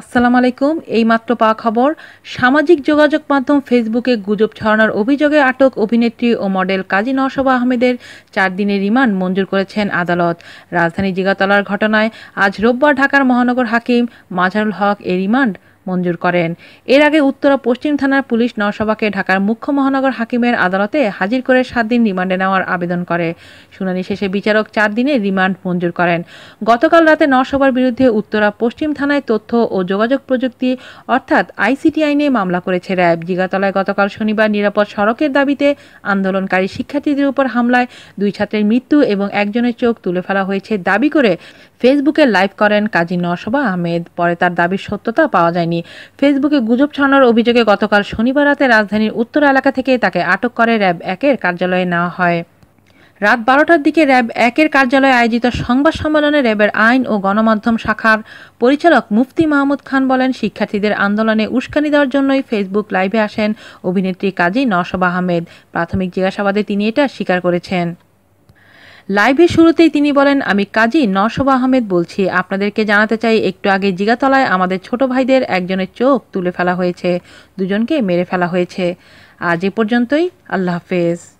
আসসালাম আলাইকুম এইমাত্র পাওয়া খবর সামাজিক যোগাযোগ মাধ্যম ফেসবুকে গুজব ছড়ানোর অভিযোগে আটক অভিনেত্রী ও মডেল কাজী নওশবা আহমেদের চার দিনের রিমান্ড মঞ্জুর করেছেন আদালত রাজধানী জিগাতলার ঘটনায় আজ রোববার ঢাকার মহানগর হাকিম মাজারুল হক এই রিমান্ড মঞ্জুর করেন এর আগে উত্তরা পশ্চিম থানার পুলিশ নরসভাকে ঢাকার মুখ্য মহানগর হাকিমের আদালতে হাজির করে সাত দিন রিমান্ডে নেওয়ার আবেদন করে শুনানি শেষে বিচারক চার দিনের রিমান্ড মঞ্জুর করেন গতকাল রাতে নরসভার বিরুদ্ধে উত্তরা পশ্চিম থানায় তথ্য ও যোগাযোগ প্রযুক্তি অর্থাৎ আইসিটি আইনে মামলা করেছে র্যাব জিগাতলায় গতকাল শনিবার নিরাপদ সড়কের দাবিতে আন্দোলনকারী শিক্ষার্থীদের উপর হামলায় দুই ছাত্রের মৃত্যু এবং একজনের চোখ তুলে ফেলা হয়েছে দাবি করে ফেসবুকে লাইভ করেন কাজী নশবা আহমেদ পরে তার দাবির সত্যতা পাওয়া যায়নি ফেসবুকে গুজব ছড়ানোর অভিযোগে গতকাল শনিবার রাতে রাজধানীর উত্তর এলাকা থেকে তাকে আটক করে র্যাব একের কার্যালয়ে নেওয়া হয় রাত বারোটার দিকে র্যাব একের কার্যালয়ে আয়োজিত সংবাদ সম্মেলনে র্যাবের আইন ও গণমাধ্যম শাখার পরিচালক মুফতি মাহমুদ খান বলেন শিক্ষার্থীদের আন্দোলনে উস্কানি দেওয়ার জন্যই ফেসবুক লাইভে আসেন অভিনেত্রী কাজী নওশবা আহমেদ প্রাথমিক জিজ্ঞাসাবাদে তিনি এটা স্বীকার করেছেন লাইভের শুরুতেই তিনি বলেন আমি কাজী নশব আহমেদ বলছি আপনাদেরকে জানাতে চাই একটু আগে জিগাতলায় আমাদের ছোট ভাইদের একজনের চোখ তুলে ফেলা হয়েছে দুজনকে মেরে ফেলা হয়েছে আজ এ পর্যন্তই আল্লাহ হাফেজ